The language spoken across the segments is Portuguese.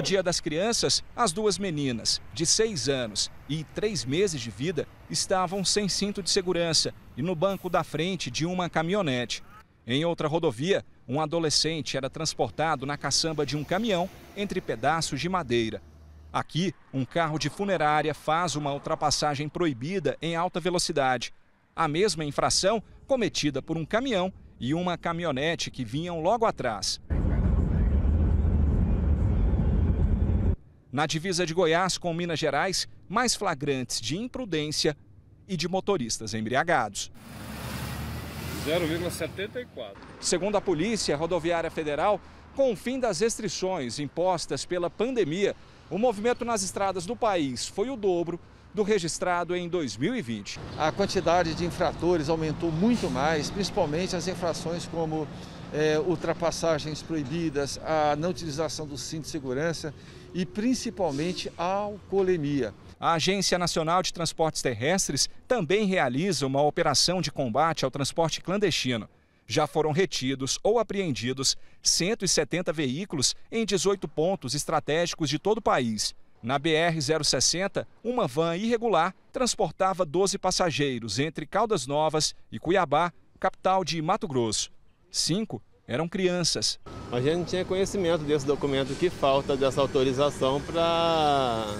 No Dia das Crianças, as duas meninas, de 6 anos e 3 meses de vida, estavam sem cinto de segurança e no banco da frente de uma caminhonete. Em outra rodovia, um adolescente era transportado na caçamba de um caminhão entre pedaços de madeira. Aqui, um carro de funerária faz uma ultrapassagem proibida em alta velocidade. A mesma infração cometida por um caminhão e uma caminhonete que vinham logo atrás. na divisa de Goiás com Minas Gerais, mais flagrantes de imprudência e de motoristas embriagados. 0,74. Segundo a Polícia Rodoviária Federal, com o fim das restrições impostas pela pandemia, o movimento nas estradas do país foi o dobro do registrado em 2020. A quantidade de infratores aumentou muito mais, principalmente as infrações como é, ultrapassagens proibidas, a não utilização do cinto de segurança e principalmente a alcoolemia. A Agência Nacional de Transportes Terrestres também realiza uma operação de combate ao transporte clandestino. Já foram retidos ou apreendidos 170 veículos em 18 pontos estratégicos de todo o país. Na BR-060, uma van irregular transportava 12 passageiros entre Caldas Novas e Cuiabá, capital de Mato Grosso. Cinco eram crianças. A gente não tinha conhecimento desse documento que falta dessa autorização para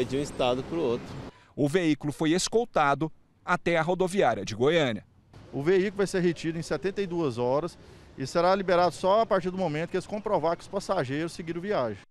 ir de um estado para o outro. O veículo foi escoltado até a rodoviária de Goiânia. O veículo vai ser retido em 72 horas e será liberado só a partir do momento que eles comprovar que os passageiros seguiram viagem.